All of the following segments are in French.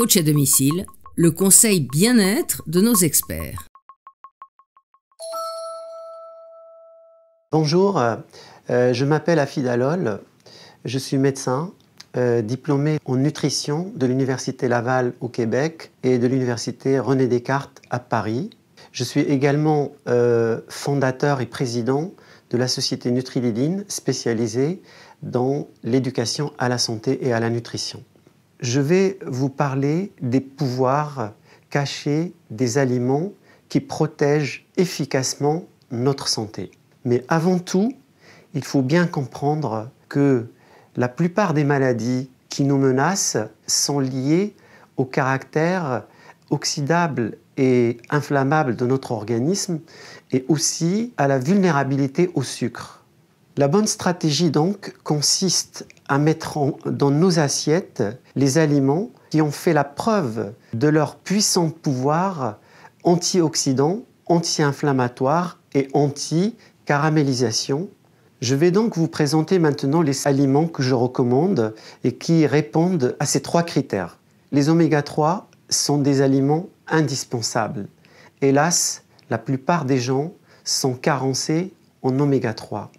coach à domicile, le conseil bien-être de nos experts. Bonjour, euh, euh, je m'appelle Alol, je suis médecin, euh, diplômé en nutrition de l'Université Laval au Québec et de l'Université René Descartes à Paris. Je suis également fondateur et président de la société Nutrilidine spécialisée dans l'éducation à la santé et à la nutrition je vais vous parler des pouvoirs cachés des aliments qui protègent efficacement notre santé. Mais avant tout, il faut bien comprendre que la plupart des maladies qui nous menacent sont liées au caractère oxydable et inflammable de notre organisme et aussi à la vulnérabilité au sucre. La bonne stratégie donc consiste à mettre dans nos assiettes les aliments qui ont fait la preuve de leur puissant pouvoir antioxydant, anti-inflammatoire et anti-caramélisation. Je vais donc vous présenter maintenant les aliments que je recommande et qui répondent à ces trois critères. Les oméga 3 sont des aliments indispensables. Hélas, la plupart des gens sont carencés en oméga 3.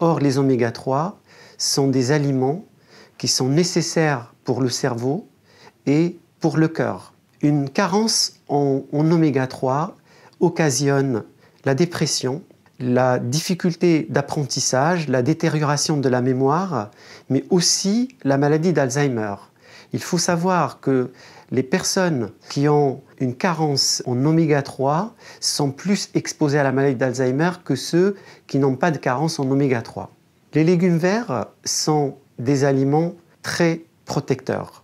Or, les oméga 3 sont des aliments qui sont nécessaires pour le cerveau et pour le cœur. Une carence en, en oméga 3 occasionne la dépression, la difficulté d'apprentissage, la détérioration de la mémoire, mais aussi la maladie d'Alzheimer. Il faut savoir que les personnes qui ont une carence en oméga 3 sont plus exposées à la maladie d'Alzheimer que ceux qui n'ont pas de carence en oméga 3. Les légumes verts sont des aliments très protecteurs.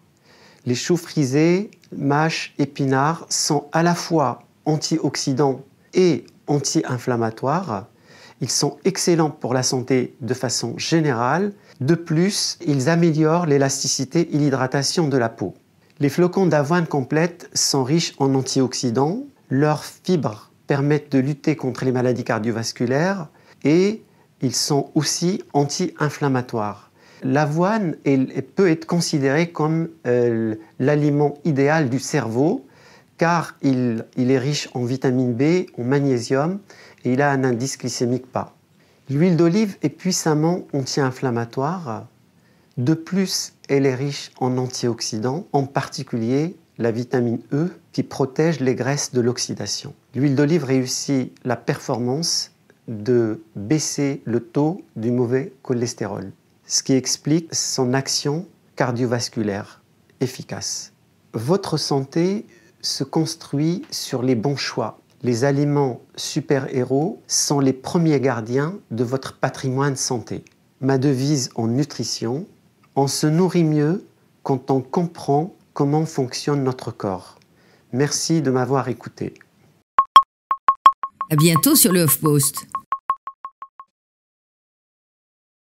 Les choux frisés, mâches, épinards sont à la fois antioxydants et anti-inflammatoires ils sont excellents pour la santé de façon générale. De plus, ils améliorent l'élasticité et l'hydratation de la peau. Les flocons d'avoine complète sont riches en antioxydants. Leurs fibres permettent de lutter contre les maladies cardiovasculaires et ils sont aussi anti-inflammatoires. L'avoine peut être considérée comme euh, l'aliment idéal du cerveau car il, est riche en vitamine B, en magnésium et il a un indice glycémique bas. L'huile d'olive est puissamment anti-inflammatoire. De plus, elle est riche en antioxydants, en particulier la vitamine E qui protège les graisses de l'oxydation. L'huile d'olive réussit la performance de baisser le taux du mauvais cholestérol, ce qui explique son action cardiovasculaire efficace. Votre santé se construit sur les bons choix. Les aliments super-héros sont les premiers gardiens de votre patrimoine santé. Ma devise en nutrition, on se nourrit mieux quand on comprend comment fonctionne notre corps. Merci de m'avoir écouté. À bientôt sur le Post.